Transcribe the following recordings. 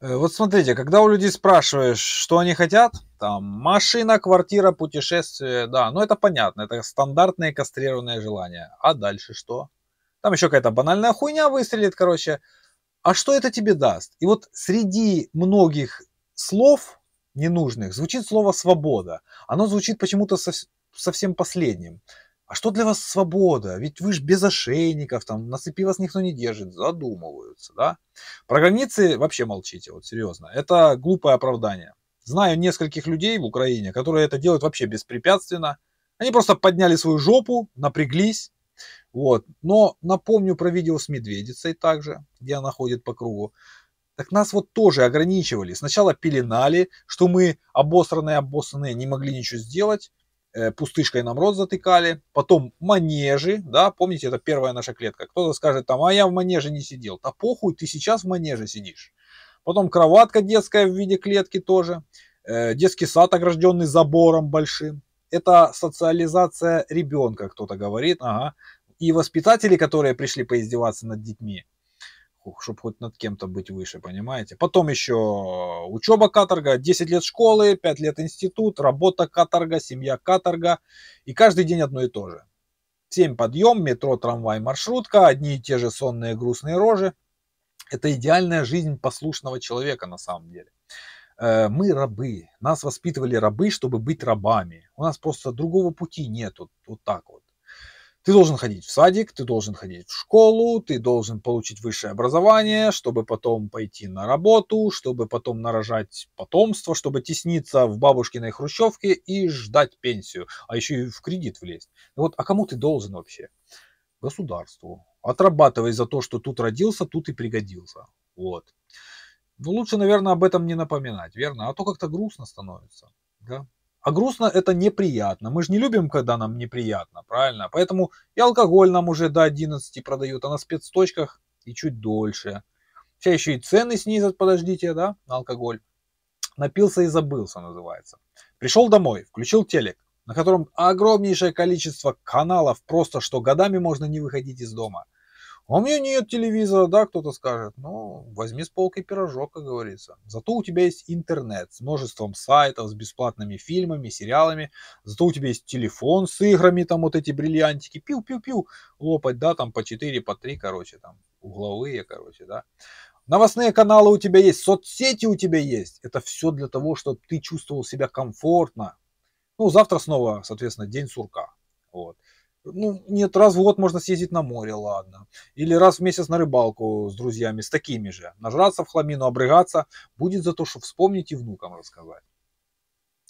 Э, вот смотрите, когда у людей спрашиваешь, что они хотят, там машина, квартира, путешествие, да, ну это понятно, это стандартные кастрированные желания. А дальше что? Там еще какая-то банальная хуйня выстрелит, короче. А что это тебе даст? И вот среди многих слов ненужных звучит слово «свобода». Оно звучит почему-то совсем последним а что для вас свобода? Ведь вы же без ошейников, там на цепи вас никто не держит, задумываются, да? Про границы вообще молчите, вот серьезно. Это глупое оправдание. Знаю нескольких людей в Украине, которые это делают вообще беспрепятственно. Они просто подняли свою жопу, напряглись. Вот. Но напомню про видео с медведицей также, где она ходит по кругу. Так нас вот тоже ограничивали. Сначала пеленали, что мы обосранные, обоссанные, не могли ничего сделать. Э, пустышкой нам рот затыкали, потом манежи, да, помните, это первая наша клетка. Кто-то скажет там, а я в манеже не сидел. Да похуй, ты сейчас в манеже сидишь. Потом кроватка детская в виде клетки тоже, э, детский сад, огражденный забором большим. Это социализация ребенка, кто-то говорит, ага. И воспитатели, которые пришли поиздеваться над детьми, планку, чтобы хоть над кем-то быть выше, понимаете? Потом еще э, учеба каторга, 10 лет школы, 5 лет институт, работа каторга, семья каторга. И каждый день одно и то же. 7 подъем, метро, трамвай, маршрутка, одни и те же сонные грустные рожи. Это идеальная жизнь послушного человека на самом деле. Э, мы рабы, нас воспитывали рабы, чтобы быть рабами. У нас просто другого пути нет, вот, вот так вот. Ты должен ходить в садик, ты должен ходить в школу, ты должен получить высшее образование, чтобы потом пойти на работу, чтобы потом нарожать потомство, чтобы тесниться в бабушкиной хрущевке и ждать пенсию, а еще и в кредит влезть. Ну вот, а кому ты должен вообще? Государству. Отрабатывай за то, что тут родился, тут и пригодился. Вот. Ну, лучше, наверное, об этом не напоминать, верно? А то как-то грустно становится. Да? А грустно это неприятно. Мы же не любим, когда нам неприятно, правильно? Поэтому и алкоголь нам уже до 11 продают, а на спецточках и чуть дольше. Сейчас еще и цены снизят, подождите, да, на алкоголь. Напился и забылся, называется. Пришел домой, включил телек, на котором огромнейшее количество каналов, просто что годами можно не выходить из дома – а у меня нет телевизора, да, кто-то скажет. Ну, возьми с полки пирожок, как говорится. Зато у тебя есть интернет с множеством сайтов, с бесплатными фильмами, сериалами. Зато у тебя есть телефон с играми, там вот эти бриллиантики. Пиу-пиу-пиу лопать, да, там по 4, по 3, короче, там угловые, короче, да. Новостные каналы у тебя есть, соцсети у тебя есть. Это все для того, чтобы ты чувствовал себя комфортно. Ну, завтра снова, соответственно, день сурка. Вот ну, нет, раз в год можно съездить на море, ладно. Или раз в месяц на рыбалку с друзьями, с такими же. Нажраться в хламину, обрыгаться, будет за то, что вспомнить и внукам рассказать.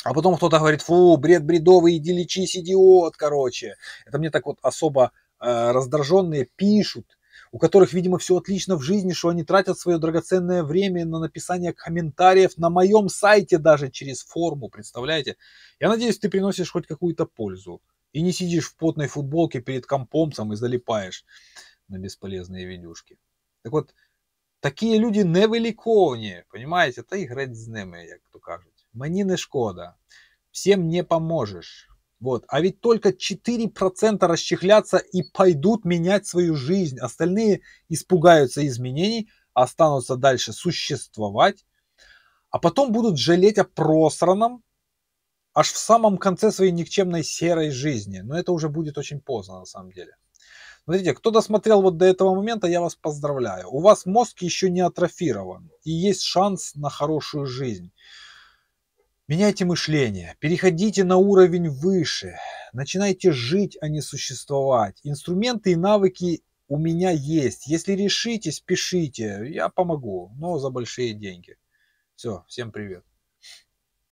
А потом кто-то говорит, фу, бред бредовый, иди лечись, идиот, короче. Это мне так вот особо э, раздраженные пишут, у которых, видимо, все отлично в жизни, что они тратят свое драгоценное время на написание комментариев на моем сайте даже через форму, представляете? Я надеюсь, ты приносишь хоть какую-то пользу. И не сидишь в потной футболке перед компом сам и залипаешь на бесполезные видюшки. Так вот такие люди невеликовні, понимаете, та и греть з ними, як то кажуть. Мені не шкода, всем не поможешь. Вот. А ведь только 4% расчехлятся и пойдут менять свою жизнь. Остальные испугаются изменений, останутся дальше существовать, а потом будут жалеть о просранном, аж в самом конце своей никчемной серой жизни. Но это уже будет очень поздно на самом деле. Смотрите, кто досмотрел вот до этого момента, я вас поздравляю. У вас мозг еще не атрофирован и есть шанс на хорошую жизнь. Меняйте мышление, переходите на уровень выше, начинайте жить, а не существовать. Инструменты и навыки у меня есть. Если решитесь, пишите, я помогу, но за большие деньги. Все, всем привет.